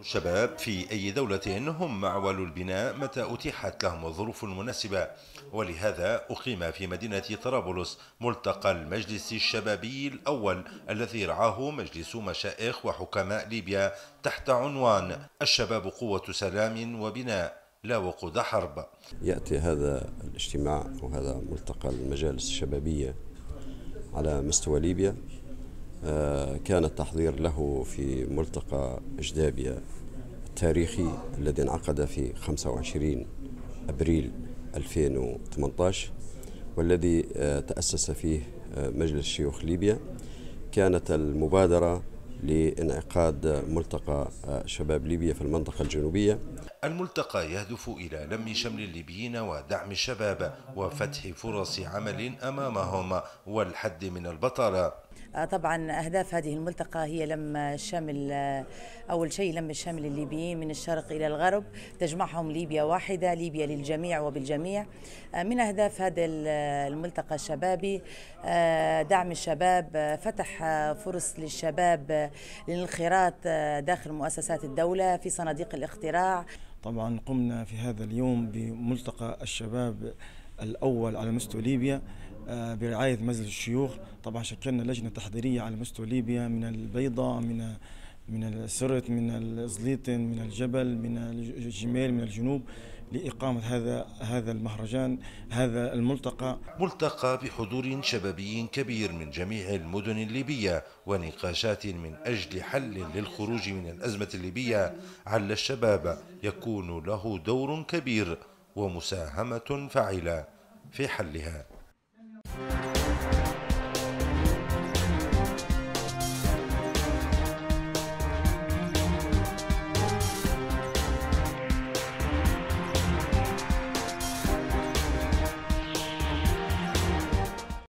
الشباب في أي دولة هم معول البناء متى أتيحت لهم الظروف المناسبة ولهذا أقيم في مدينة طرابلس ملتقى المجلس الشبابي الأول الذي رعاه مجلس مشائخ وحكماء ليبيا تحت عنوان الشباب قوة سلام وبناء لا وقود حرب يأتي هذا الاجتماع وهذا ملتقى المجالس الشبابية على مستوى ليبيا آه، كان التحضير له في ملتقى جدابية التاريخي الذي انعقد في 25 أبريل 2018 والذي آه، تأسس فيه آه، مجلس شيوخ ليبيا كانت المبادرة لانعقاد ملتقى شباب ليبيا في المنطقة الجنوبية الملتقى يهدف إلى لم شمل الليبيين ودعم الشباب وفتح فرص عمل أمامهم والحد من البطالة آه، طبعا اهداف هذه الملتقى هي لم الشمل آه، اول شيء لم الشمل الليبيين من الشرق الى الغرب تجمعهم ليبيا واحده ليبيا للجميع وبالجميع آه، من اهداف هذا الملتقى الشبابي دعم الشباب فتح فرص للشباب للانخراط داخل مؤسسات الدوله في صناديق الاختراع طبعا قمنا في هذا اليوم بملتقى الشباب الاول على مستوى ليبيا آه، برعايه مجلس الشيوخ طبعا شكلنا لجنه تحضيريه على مستوى ليبيا من البيضاء من من السرت من الزليتن من الجبل من الجمال من الجنوب لإقامة هذا هذا المهرجان هذا الملتقى ملتقى بحضور شبابي كبير من جميع المدن الليبية ونقاشات من أجل حل للخروج من الأزمة الليبية على الشباب يكون له دور كبير ومساهمة فعلة في حلها